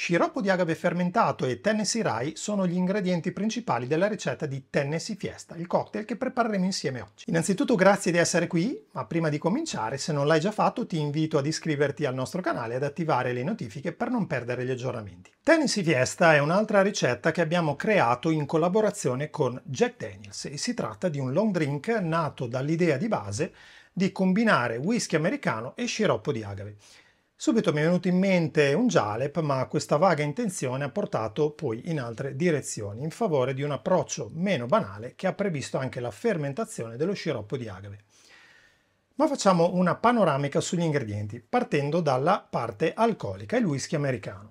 Sciroppo di agave fermentato e Tennessee Rye sono gli ingredienti principali della ricetta di Tennessee Fiesta, il cocktail che prepareremo insieme oggi. Innanzitutto grazie di essere qui, ma prima di cominciare, se non l'hai già fatto, ti invito ad iscriverti al nostro canale e ad attivare le notifiche per non perdere gli aggiornamenti. Tennessee Fiesta è un'altra ricetta che abbiamo creato in collaborazione con Jack Daniels e si tratta di un long drink nato dall'idea di base di combinare whisky americano e sciroppo di agave. Subito mi è venuto in mente un Jalep, ma questa vaga intenzione ha portato poi in altre direzioni, in favore di un approccio meno banale che ha previsto anche la fermentazione dello sciroppo di agave. Ma facciamo una panoramica sugli ingredienti, partendo dalla parte alcolica, il whisky americano.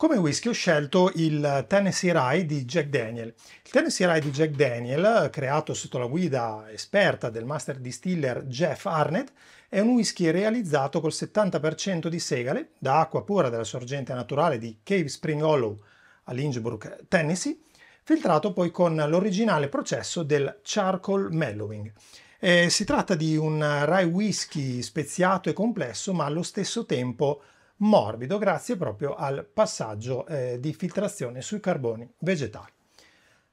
Come whisky ho scelto il Tennessee Rye di Jack Daniel. Il Tennessee Rye di Jack Daniel, creato sotto la guida esperta del master distiller Jeff Arnett, è un whisky realizzato col 70% di segale da acqua pura della sorgente naturale di Cave Spring Hollow a Lynchburg, Tennessee, filtrato poi con l'originale processo del charcoal mellowing. Eh, si tratta di un rye whisky speziato e complesso, ma allo stesso tempo morbido grazie proprio al passaggio eh, di filtrazione sui carboni vegetali.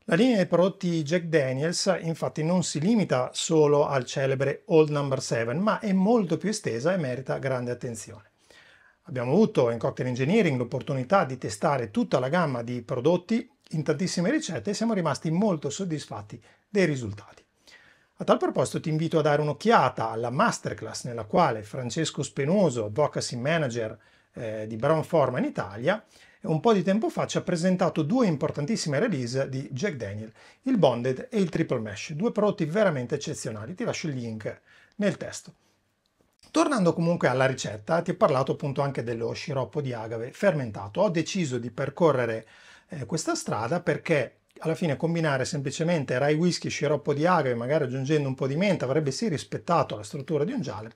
La linea dei prodotti Jack Daniels infatti non si limita solo al celebre Old Number 7, ma è molto più estesa e merita grande attenzione. Abbiamo avuto in Cocktail Engineering l'opportunità di testare tutta la gamma di prodotti in tantissime ricette e siamo rimasti molto soddisfatti dei risultati. A tal proposito ti invito a dare un'occhiata alla masterclass nella quale Francesco Spenoso, Advocacy Manager eh, di Brown Forma in Italia, un po' di tempo fa ci ha presentato due importantissime release di Jack Daniel, il Bonded e il Triple Mesh, due prodotti veramente eccezionali. Ti lascio il link nel testo. Tornando comunque alla ricetta, ti ho parlato appunto anche dello sciroppo di agave fermentato. Ho deciso di percorrere eh, questa strada perché alla fine combinare semplicemente rye whisky, e sciroppo di agave, magari aggiungendo un po' di menta, avrebbe sì rispettato la struttura di un jalap,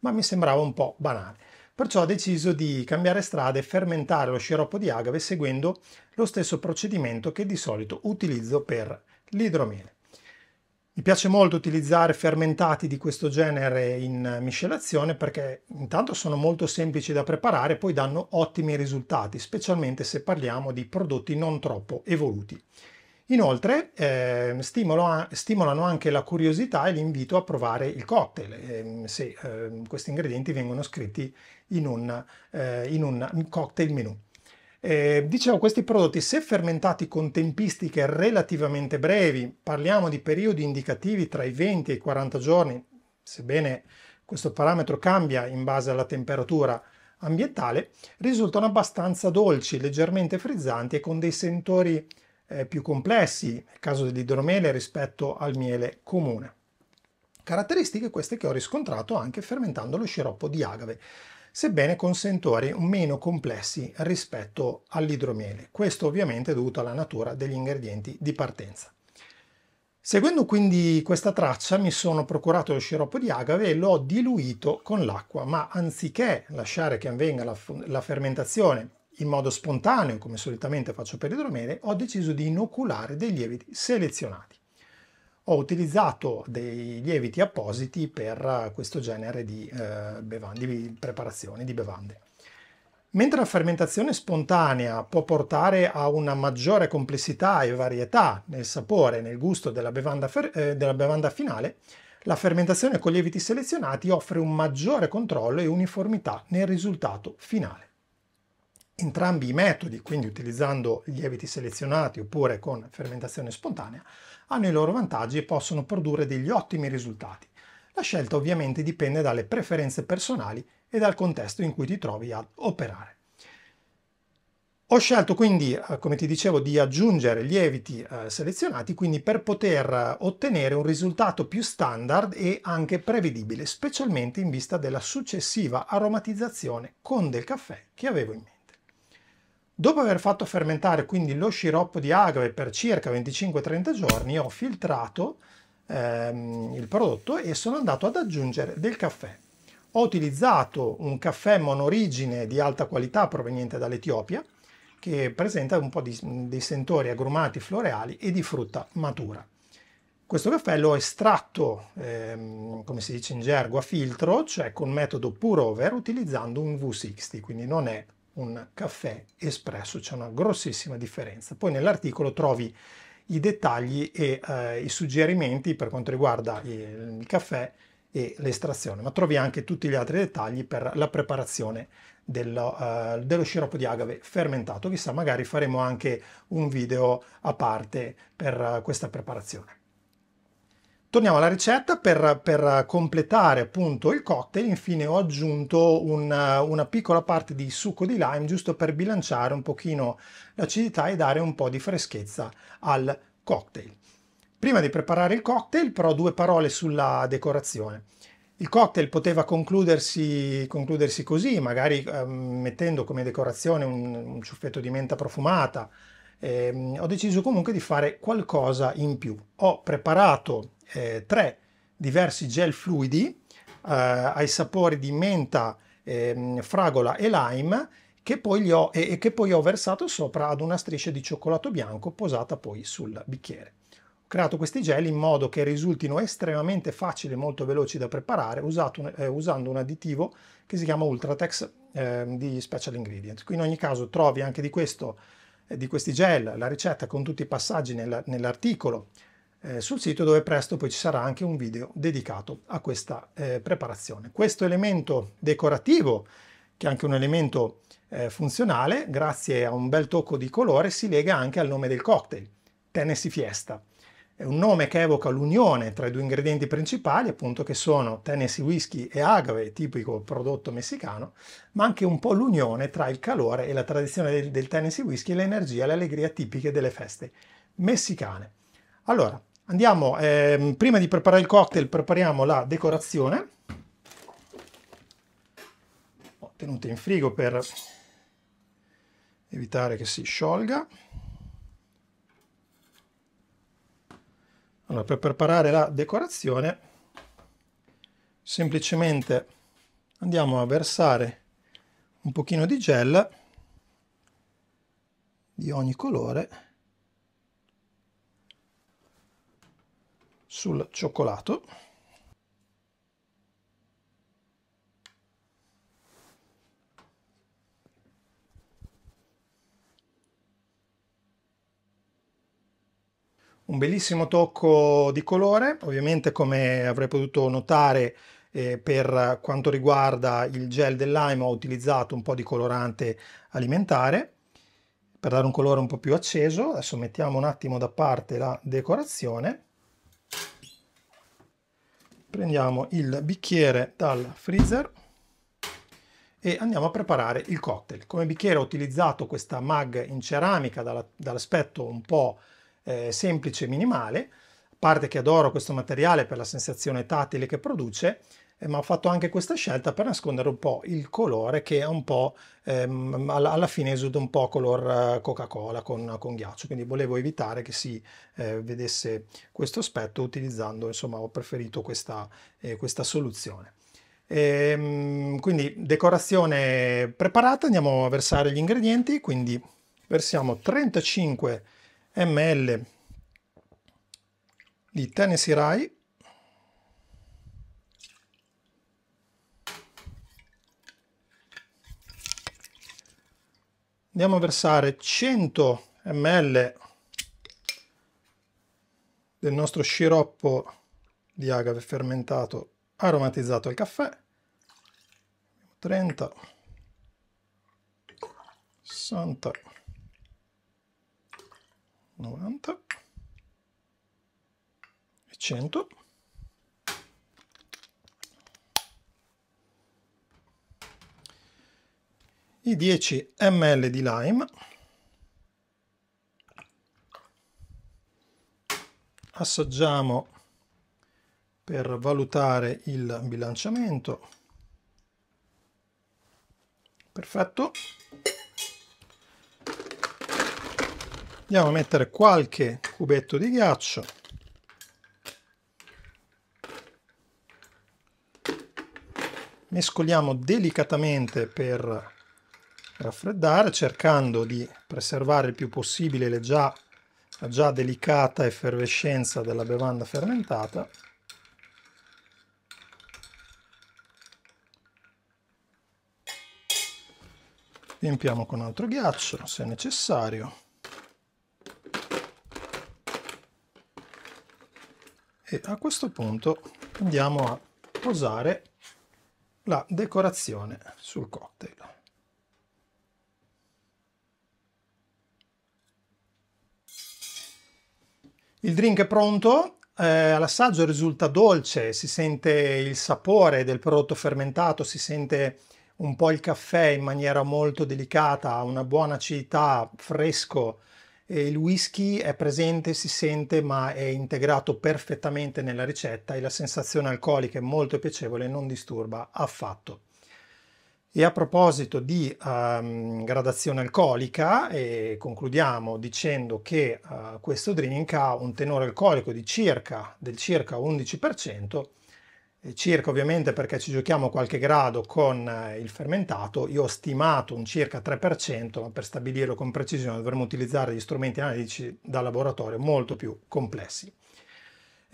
ma mi sembrava un po' banale. Perciò ho deciso di cambiare strada e fermentare lo sciroppo di agave seguendo lo stesso procedimento che di solito utilizzo per l'idromiele. Mi piace molto utilizzare fermentati di questo genere in miscelazione perché intanto sono molto semplici da preparare e poi danno ottimi risultati, specialmente se parliamo di prodotti non troppo evoluti. Inoltre eh, stimolo, stimolano anche la curiosità e l'invito a provare il cocktail, ehm, se ehm, questi ingredienti vengono scritti in un, eh, in un cocktail menu. Eh, dicevo, questi prodotti, se fermentati con tempistiche relativamente brevi, parliamo di periodi indicativi tra i 20 e i 40 giorni, sebbene questo parametro cambia in base alla temperatura ambientale, risultano abbastanza dolci, leggermente frizzanti e con dei sentori eh, più complessi, nel caso dell'idromele rispetto al miele comune. Caratteristiche queste che ho riscontrato anche fermentando lo sciroppo di agave, sebbene con sentori meno complessi rispetto all'idromiele. Questo ovviamente è dovuto alla natura degli ingredienti di partenza. Seguendo quindi questa traccia mi sono procurato lo sciroppo di agave e l'ho diluito con l'acqua, ma anziché lasciare che avvenga la, la fermentazione in modo spontaneo, come solitamente faccio per idromele, ho deciso di inoculare dei lieviti selezionati. Ho utilizzato dei lieviti appositi per questo genere di, eh, bevande, di preparazioni di bevande. Mentre la fermentazione spontanea può portare a una maggiore complessità e varietà nel sapore e nel gusto della bevanda, eh, della bevanda finale, la fermentazione con lieviti selezionati offre un maggiore controllo e uniformità nel risultato finale entrambi i metodi, quindi utilizzando lieviti selezionati oppure con fermentazione spontanea, hanno i loro vantaggi e possono produrre degli ottimi risultati. La scelta ovviamente dipende dalle preferenze personali e dal contesto in cui ti trovi ad operare. Ho scelto quindi, eh, come ti dicevo, di aggiungere lieviti eh, selezionati, quindi per poter eh, ottenere un risultato più standard e anche prevedibile, specialmente in vista della successiva aromatizzazione con del caffè che avevo in mente. Dopo aver fatto fermentare quindi lo sciroppo di agave per circa 25-30 giorni, ho filtrato ehm, il prodotto e sono andato ad aggiungere del caffè. Ho utilizzato un caffè monorigine di alta qualità proveniente dall'Etiopia, che presenta un po' di, dei sentori agrumati floreali e di frutta matura. Questo caffè l'ho estratto, ehm, come si dice in gergo, a filtro, cioè con metodo pour over, utilizzando un V60, quindi non è un caffè espresso, c'è una grossissima differenza. Poi nell'articolo trovi i dettagli e eh, i suggerimenti per quanto riguarda il, il caffè e l'estrazione, ma trovi anche tutti gli altri dettagli per la preparazione dello, uh, dello, sciroppo di agave fermentato. Chissà, magari faremo anche un video a parte per uh, questa preparazione. Torniamo alla ricetta per, per, completare appunto il cocktail, infine ho aggiunto una, una, piccola parte di succo di lime giusto per bilanciare un pochino l'acidità e dare un po' di freschezza al cocktail. Prima di preparare il cocktail però due parole sulla decorazione. Il cocktail poteva concludersi, concludersi così, magari eh, mettendo come decorazione un, un, ciuffetto di menta profumata, eh, ho deciso comunque di fare qualcosa in più. Ho preparato eh, tre diversi gel fluidi eh, ai sapori di menta, eh, fragola e lime che poi, ho, e, e che poi ho versato sopra ad una striscia di cioccolato bianco posata poi sul bicchiere. Ho creato questi gel in modo che risultino estremamente facili e molto veloci da preparare usato, eh, usando un additivo che si chiama Ultratex ehm, di Special Ingredients. Qui in ogni caso trovi anche di, questo, eh, di questi gel la ricetta con tutti i passaggi nel, nell'articolo eh, sul sito dove presto poi ci sarà anche un video dedicato a questa eh, preparazione. Questo elemento decorativo, che è anche un elemento eh, funzionale, grazie a un bel tocco di colore, si lega anche al nome del cocktail, Tennessee Fiesta. È un nome che evoca l'unione tra i due ingredienti principali, appunto che sono Tennessee Whiskey e agave, tipico prodotto messicano, ma anche un po' l'unione tra il calore e la tradizione del, del Tennessee Whiskey e l'energia e l'allegria tipiche delle feste messicane. Allora, Andiamo, ehm, prima di preparare il cocktail prepariamo la decorazione. Ho tenuto in frigo per evitare che si sciolga. Allora, per preparare la decorazione semplicemente andiamo a versare un pochino di gel di ogni colore sul cioccolato. Un bellissimo tocco di colore, ovviamente come avrei potuto notare eh, per quanto riguarda il gel del lime ho utilizzato un po' di colorante alimentare per dare un colore un po' più acceso. Adesso mettiamo un attimo da parte la decorazione prendiamo il bicchiere dal freezer e andiamo a preparare il cocktail. Come bicchiere ho utilizzato questa mag in ceramica dall'aspetto un po' eh, semplice e minimale, a parte che adoro questo materiale per la sensazione tattile che produce, eh, ma ho fatto anche questa scelta per nascondere un po' il colore che è un po' ehm, alla, fine esuda un po' color eh, Coca-Cola con, con, ghiaccio, quindi volevo evitare che si eh, vedesse questo aspetto utilizzando, insomma ho preferito questa, eh, questa soluzione. E, ehm, quindi decorazione preparata, andiamo a versare gli ingredienti, quindi versiamo 35 ml di Tennessee Rye andiamo a versare 100 ml del nostro sciroppo di agave fermentato aromatizzato al caffè 30 60 90 e 100 i 10 ml di lime assaggiamo per valutare il bilanciamento perfetto andiamo a mettere qualche cubetto di ghiaccio mescoliamo delicatamente per raffreddare cercando di preservare il più possibile già, la già delicata effervescenza della bevanda fermentata. Riempiamo con altro ghiaccio se necessario. E a questo punto andiamo a posare la decorazione sul cocktail. Il drink è pronto, eh, all'assaggio risulta dolce, si sente il sapore del prodotto fermentato, si sente un po' il caffè in maniera molto delicata, ha una buona acidità, fresco. E il whisky è presente, si sente, ma è integrato perfettamente nella ricetta e la sensazione alcolica è molto piacevole e non disturba affatto. E a proposito di um, gradazione alcolica, concludiamo dicendo che uh, questo drink ha un tenore alcolico di circa, del circa 11%, circa ovviamente perché ci giochiamo qualche grado con eh, il fermentato, io ho stimato un circa 3%, ma per stabilirlo con precisione dovremmo utilizzare gli strumenti analitici da laboratorio molto più complessi.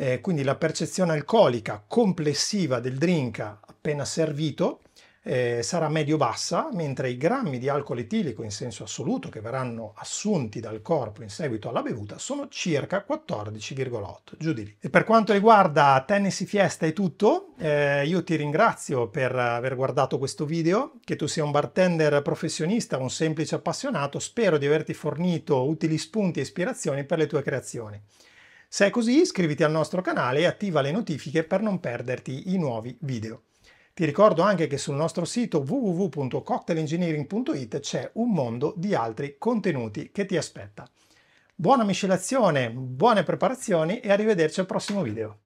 Eh, quindi la percezione alcolica complessiva del drink appena servito eh, sarà medio-bassa, mentre i grammi di alcol etilico in senso assoluto che verranno assunti dal corpo in seguito alla bevuta sono circa 14,8, giù di lì. E per quanto riguarda Tennessee Fiesta è tutto, eh, io ti ringrazio per aver guardato questo video, che tu sia un bartender professionista, un semplice appassionato, spero di averti fornito utili spunti e ispirazioni per le tue creazioni. Se è così iscriviti al nostro canale e attiva le notifiche per non perderti i nuovi video. Ti ricordo anche che sul nostro sito www.cocktailengineering.it c'è un mondo di altri contenuti che ti aspetta. Buona miscelazione, buone preparazioni e arrivederci al prossimo video.